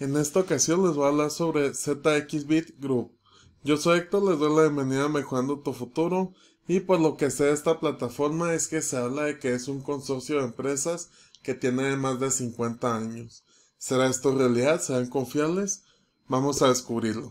En esta ocasión les voy a hablar sobre ZXBit Group. Yo soy Héctor, les doy la bienvenida a Mejorando tu Futuro y por lo que sé de esta plataforma es que se habla de que es un consorcio de empresas que tiene más de 50 años. ¿Será esto realidad? ¿Serán confiables? Vamos a descubrirlo.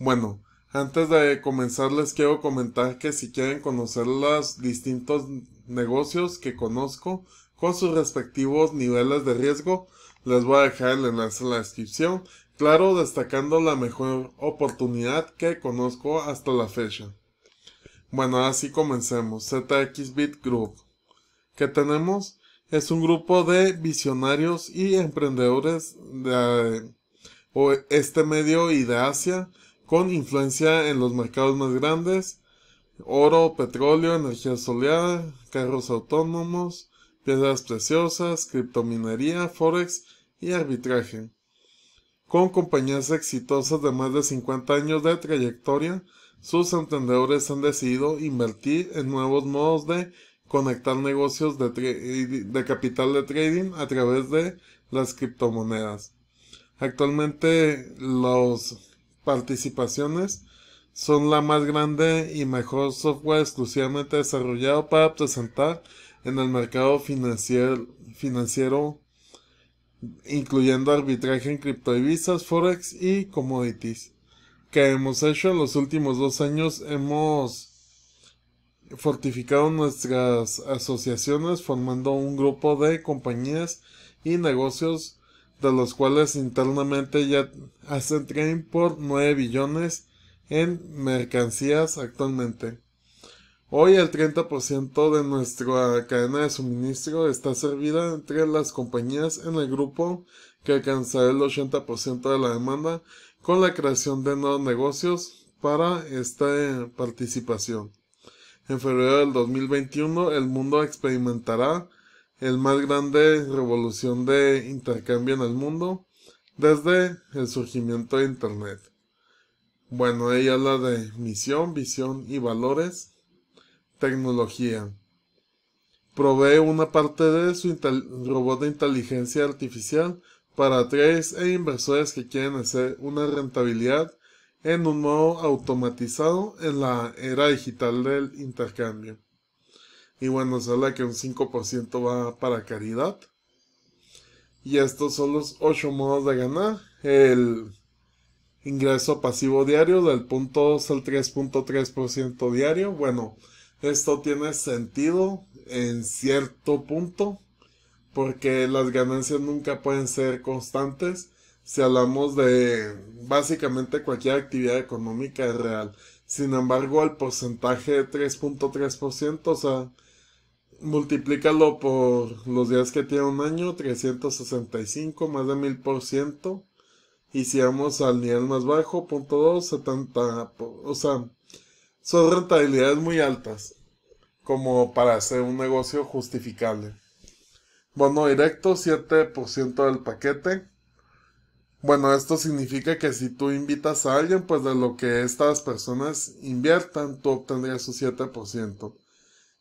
Bueno, antes de comenzar les quiero comentar que si quieren conocer los distintos negocios que conozco con sus respectivos niveles de riesgo, les voy a dejar el enlace en la descripción, claro destacando la mejor oportunidad que conozco hasta la fecha. Bueno, así comencemos. ZXBit Bit Group. ¿Qué tenemos? Es un grupo de visionarios y emprendedores de este medio y de Asia con influencia en los mercados más grandes, oro, petróleo, energía soleada, carros autónomos, piedras preciosas, criptominería, forex y arbitraje. Con compañías exitosas de más de 50 años de trayectoria, sus emprendedores han decidido invertir en nuevos modos de conectar negocios de, de capital de trading a través de las criptomonedas. Actualmente las participaciones son la más grande y mejor software exclusivamente desarrollado para presentar en el mercado financiero, financiero incluyendo arbitraje en criptodivisas, forex y commodities, que hemos hecho en los últimos dos años. Hemos fortificado nuestras asociaciones formando un grupo de compañías y negocios de los cuales internamente ya hacen trading por 9 billones en mercancías actualmente. Hoy el 30% de nuestra cadena de suministro está servida entre las compañías en el grupo que alcanzará el 80% de la demanda con la creación de nuevos negocios para esta eh, participación. En febrero del 2021 el mundo experimentará el más grande revolución de intercambio en el mundo desde el surgimiento de Internet. Bueno, ella habla de misión, visión y valores tecnología. Provee una parte de su robot de inteligencia artificial para trades e inversores que quieren hacer una rentabilidad en un modo automatizado en la era digital del intercambio. Y bueno, se habla que un 5% va para caridad. Y estos son los 8 modos de ganar. El ingreso pasivo diario del .2 al 3.3% diario. Bueno, esto tiene sentido en cierto punto, porque las ganancias nunca pueden ser constantes si hablamos de básicamente cualquier actividad económica real. Sin embargo, el porcentaje de 3.3%, o sea, multiplícalo por los días que tiene un año, 365, más de 1000%. Y si vamos al nivel más bajo, punto 2, 70, o sea, son rentabilidades muy altas como para hacer un negocio justificable. Bono directo 7% del paquete. Bueno, esto significa que si tú invitas a alguien, pues de lo que estas personas inviertan, tú obtendrías su 7%.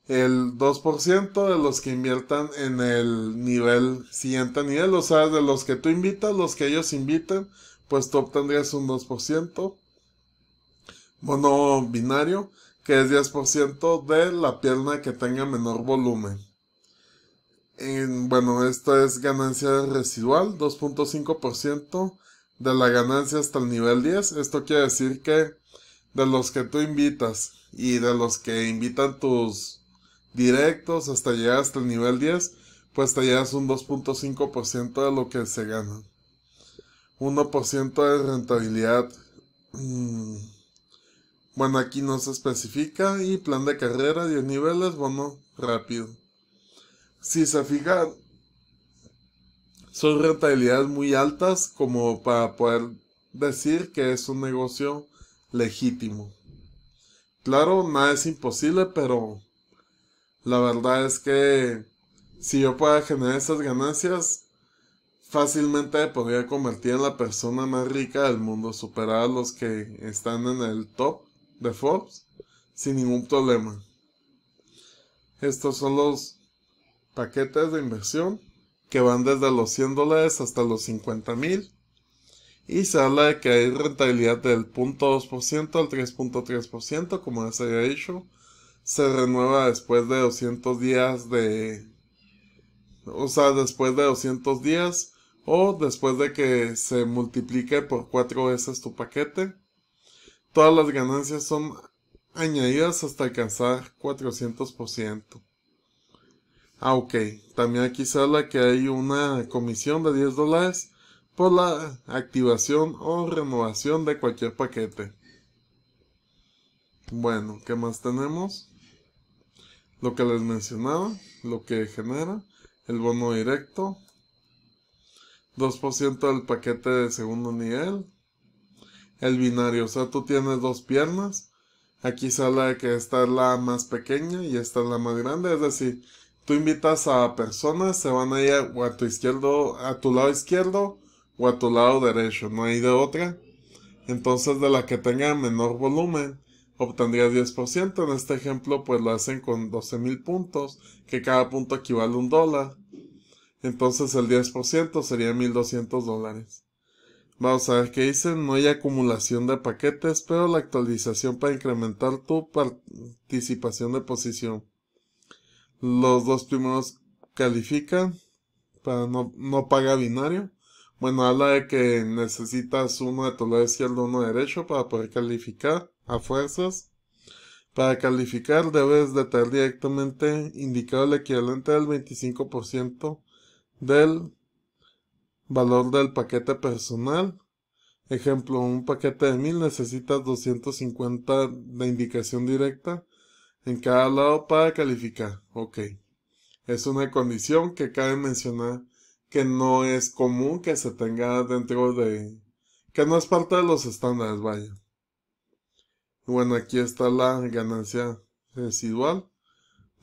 El 2% de los que inviertan en el nivel, siguiente nivel, o sea, de los que tú invitas, los que ellos invitan, pues tú obtendrías un 2% mono binario, que es 10% de la pierna que tenga menor volumen. bueno, esto es ganancia residual, 2.5% de la ganancia hasta el nivel 10. Esto quiere decir que de los que tú invitas y de los que invitan tus directos hasta llegar hasta el nivel 10, pues te llevas un 2.5% de lo que se gana. 1% de rentabilidad. Mm. Bueno, aquí no se especifica y plan de carrera, 10 niveles, bueno, rápido. Si se fijan, son rentabilidades muy altas como para poder decir que es un negocio legítimo. Claro, nada es imposible, pero la verdad es que si yo pueda generar esas ganancias, fácilmente podría convertir en la persona más rica del mundo, superar a los que están en el top de Forbes sin ningún problema. Estos son los paquetes de inversión que van desde los 100 dólares hasta los 50 mil. Y se habla de que hay rentabilidad del 0.2% al 3.3%, como ya se había dicho. Se renueva después de 200 días de... O sea, después de 200 días o después de que se multiplique por cuatro veces tu paquete. Todas las ganancias son añadidas hasta alcanzar 400%. Ah, ok. También aquí sale que hay una comisión de 10 dólares por la activación o renovación de cualquier paquete. Bueno, ¿qué más tenemos? Lo que les mencionaba, lo que genera, el bono directo, 2% del paquete de segundo nivel, el binario. O sea, tú tienes dos piernas. Aquí sale que esta es la más pequeña y esta es la más grande. Es decir, tú invitas a personas, se van a ir a tu izquierdo, a tu lado izquierdo o a tu lado derecho. No hay de otra. Entonces, de la que tenga menor volumen, obtendrías 10%. En este ejemplo, pues lo hacen con 12 mil puntos, que cada punto equivale a un dólar. Entonces, el 10% sería 1200 dólares. Vamos a ver qué dicen. No hay acumulación de paquetes, pero la actualización para incrementar tu participación de posición. Los dos primeros califican para no, no paga binario. Bueno, habla de que necesitas uno de tu lado izquierdo, uno derecho para poder calificar a fuerzas. Para calificar debes de tener directamente indicado el equivalente del 25% del Valor del paquete personal. Ejemplo, un paquete de 1000 necesita 250 de indicación directa en cada lado para calificar. Ok. Es una condición que cabe mencionar que no es común que se tenga dentro de... que no es parte de los estándares, vaya. Bueno, aquí está la ganancia residual.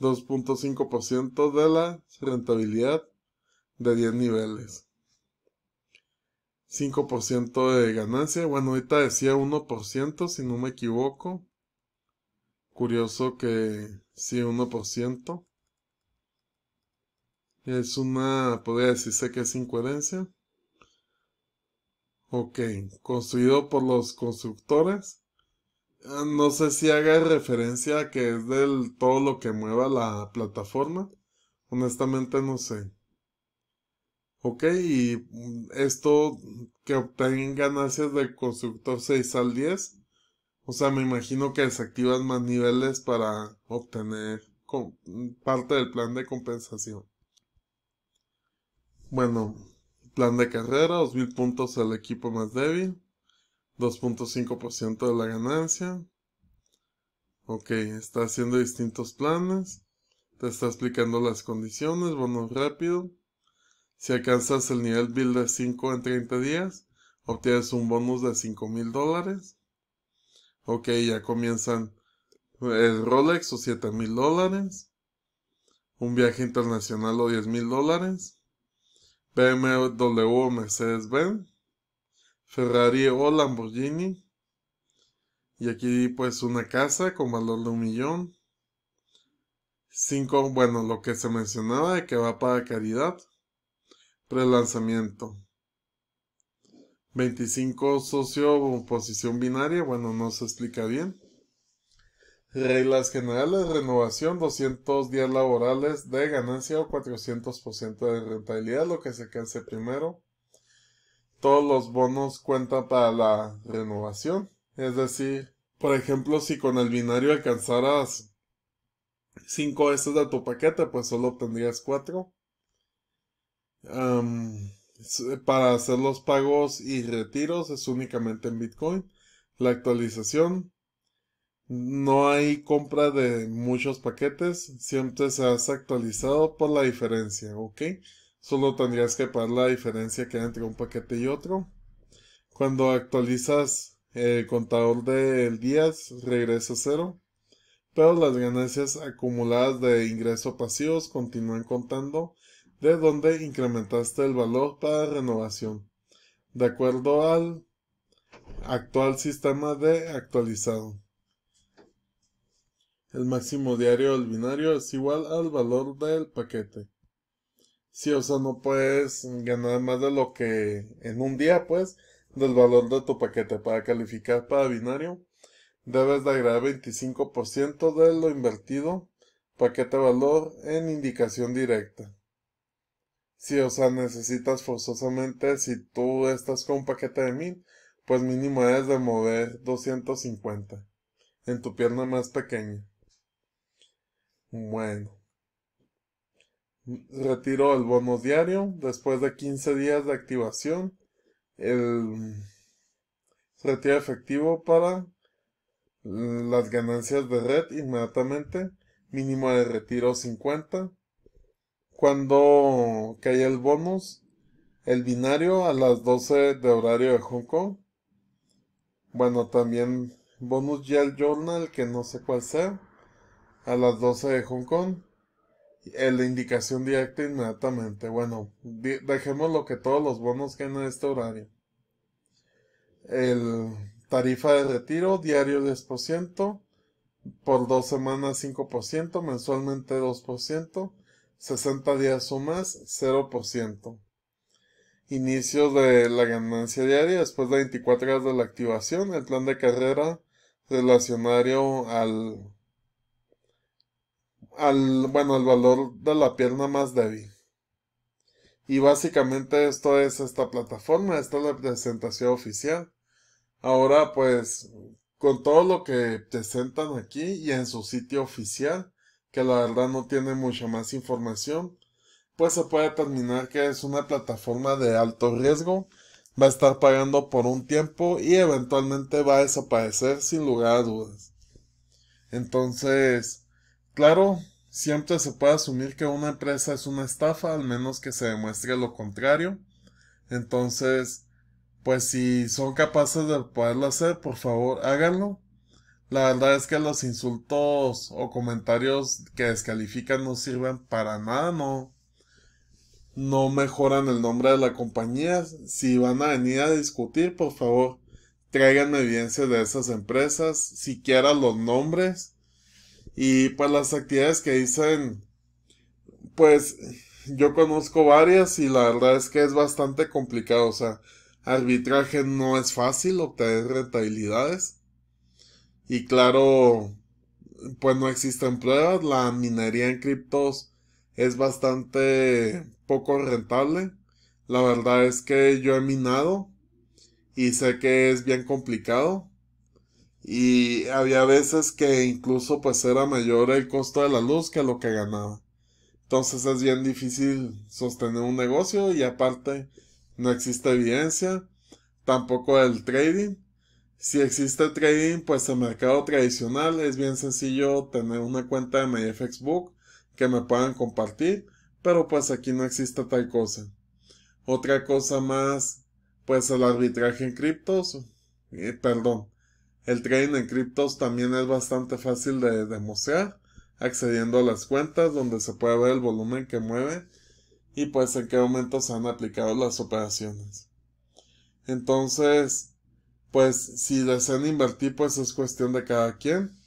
2.5% de la rentabilidad de 10 niveles. 5% de ganancia. Bueno, ahorita decía 1%, si no me equivoco. Curioso que sí, 1%. Es una, podría decirse que es incoherencia. Ok, construido por los constructores. Ah, no sé si haga referencia a que es del todo lo que mueva la plataforma. Honestamente no sé. Ok, y mm, esto que obtengan ganancias del constructor 6 al 10. O sea, me imagino que desactivan más niveles para obtener mm, parte del plan de compensación. Bueno, plan de carrera, 2.000 puntos al equipo más débil, 2.5% de la ganancia. Ok, está haciendo distintos planes, te está explicando las condiciones, bonos rápido, si alcanzas el nivel de 5 en 30 días, obtienes un bonus de 5 mil dólares. Ok, ya comienzan el eh, Rolex o 7 mil dólares. Un viaje internacional o 10 mil dólares. BMW o Mercedes-Benz. Ferrari o Lamborghini. Y aquí pues una casa con valor de un millón. 5, bueno, lo que se mencionaba de que va para caridad. Prelanzamiento. 25 socio posición binaria, bueno, no se explica bien. Reglas generales, renovación, 200 días laborales de ganancia o 400% de rentabilidad, lo que se alcance primero. Todos los bonos cuentan para la renovación, es decir, por ejemplo, si con el binario alcanzaras 5 veces de tu paquete, pues solo obtendrías 4 para hacer los pagos y retiros es únicamente en Bitcoin. La actualización. No hay compra de muchos paquetes. Siempre se hace actualizado por la diferencia, ¿ok? Solo tendrías que pagar la diferencia que hay entre un paquete y otro. Cuando actualizas el eh, contador del día, regresa a cero. Pero las ganancias acumuladas de ingresos pasivos continúan contando de donde incrementaste el valor para renovación, de acuerdo al actual sistema de actualizado. El máximo diario del binario es igual al valor del paquete. Si, o sea, no puedes ganar más de lo que en un día, pues, del valor de tu paquete. Para calificar para binario, debes de agregar 25% de lo invertido paquete valor en indicación directa. Si o sea, necesitas forzosamente, si tú estás con un paquete de 1000, pues mínimo es de mover 250 en tu pierna más pequeña. Bueno. Retiro el bono diario después de 15 días de activación. El retiro efectivo para las ganancias de red inmediatamente. Mínimo de retiro 50 cuando cae el bonus, el binario a las 12 de horario de Hong Kong. Bueno, también bonus el Journal, que no sé cuál sea, a las 12 de Hong Kong. Eh, la indicación directa inmediatamente. Bueno, dejemos lo que todos los bonos caen a este horario. El tarifa de retiro diario 10%, por dos semanas 5%, mensualmente 2%. 60 días o más, 0%. Inicios de la ganancia diaria después de 24 horas de la activación, el plan de carrera relacionario al, al, bueno, al valor de la pierna más débil. Y básicamente esto es esta plataforma, esta es la presentación oficial. Ahora pues con todo lo que presentan aquí y en su sitio oficial, que la verdad no tiene mucha más información, pues se puede determinar que es una plataforma de alto riesgo, va a estar pagando por un tiempo y eventualmente va a desaparecer sin lugar a dudas. Entonces, claro, siempre se puede asumir que una empresa es una estafa, al menos que se demuestre lo contrario. Entonces, pues si son capaces de poderlo hacer, por favor háganlo. La verdad es que los insultos o comentarios que descalifican no sirven para nada, no. No mejoran el nombre de la compañía. Si van a venir a discutir, por favor, traigan evidencia de esas empresas, siquiera los nombres. Y pues las actividades que dicen, pues yo conozco varias y la verdad es que es bastante complicado. O sea, arbitraje no es fácil obtener rentabilidades y claro, pues no existen pruebas, la minería en criptos es bastante poco rentable. La verdad es que yo he minado y sé que es bien complicado. Y había veces que incluso pues era mayor el costo de la luz que lo que ganaba. Entonces es bien difícil sostener un negocio y aparte no existe evidencia, tampoco el trading. Si existe trading, pues el mercado tradicional es bien sencillo tener una cuenta de mi Book que me puedan compartir, pero pues aquí no existe tal cosa. Otra cosa más, pues el arbitraje en criptos, perdón, el trading en criptos también es bastante fácil de demostrar, accediendo a las cuentas donde se puede ver el volumen que mueve y pues en qué momento se han aplicado las operaciones. Entonces, pues si desean invertir, pues es cuestión de cada quien.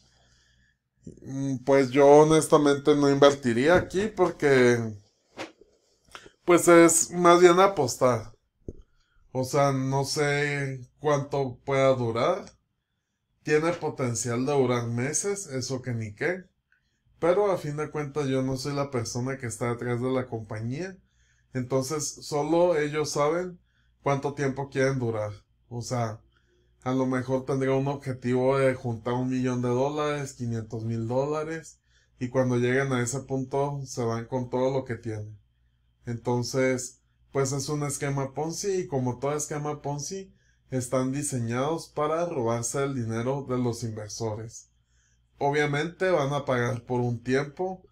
Mm, pues yo honestamente no invertiría aquí porque pues es más bien apostar. O sea, no sé cuánto pueda durar. Tiene potencial de durar meses, eso que ni qué. Pero a fin de cuentas yo no soy la persona que está detrás de la compañía. Entonces solo ellos saben cuánto tiempo quieren durar. O sea, a lo mejor tendría un objetivo de juntar un millón de dólares, quinientos mil dólares, y cuando lleguen a ese punto se van con todo lo que tienen. Entonces, pues es un esquema Ponzi y como todo esquema Ponzi, están diseñados para robarse el dinero de los inversores. Obviamente van a pagar por un tiempo.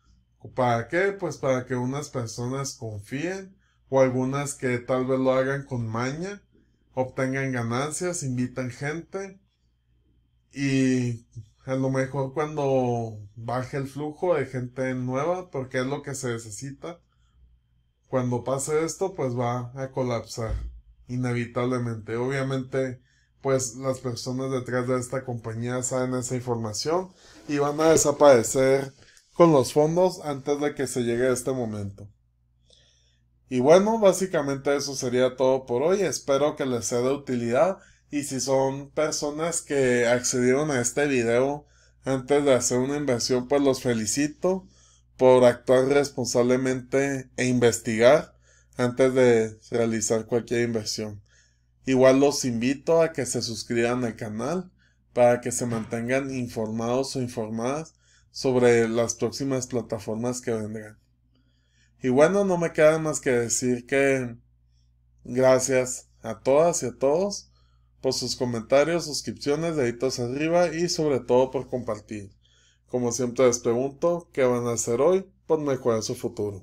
¿Para qué? Pues para que unas personas confíen o algunas que tal vez lo hagan con maña obtengan ganancias, invitan gente y a lo mejor cuando baje el flujo de gente nueva, porque es lo que se necesita, cuando pase esto pues va a colapsar inevitablemente. Obviamente pues las personas detrás de esta compañía saben esa información y van a desaparecer con los fondos antes de que se llegue a este momento. Y bueno, básicamente eso sería todo por hoy. Espero que les sea de utilidad. Y si son personas que accedieron a este video antes de hacer una inversión, pues los felicito por actuar responsablemente e investigar antes de realizar cualquier inversión. Igual los invito a que se suscriban al canal para que se mantengan informados o informadas sobre las próximas plataformas que vendrán. Y bueno, no me queda más que decir que gracias a todas y a todos por sus comentarios, suscripciones, deditos arriba y sobre todo por compartir. Como siempre les pregunto, ¿qué van a hacer hoy por pues mejorar su futuro?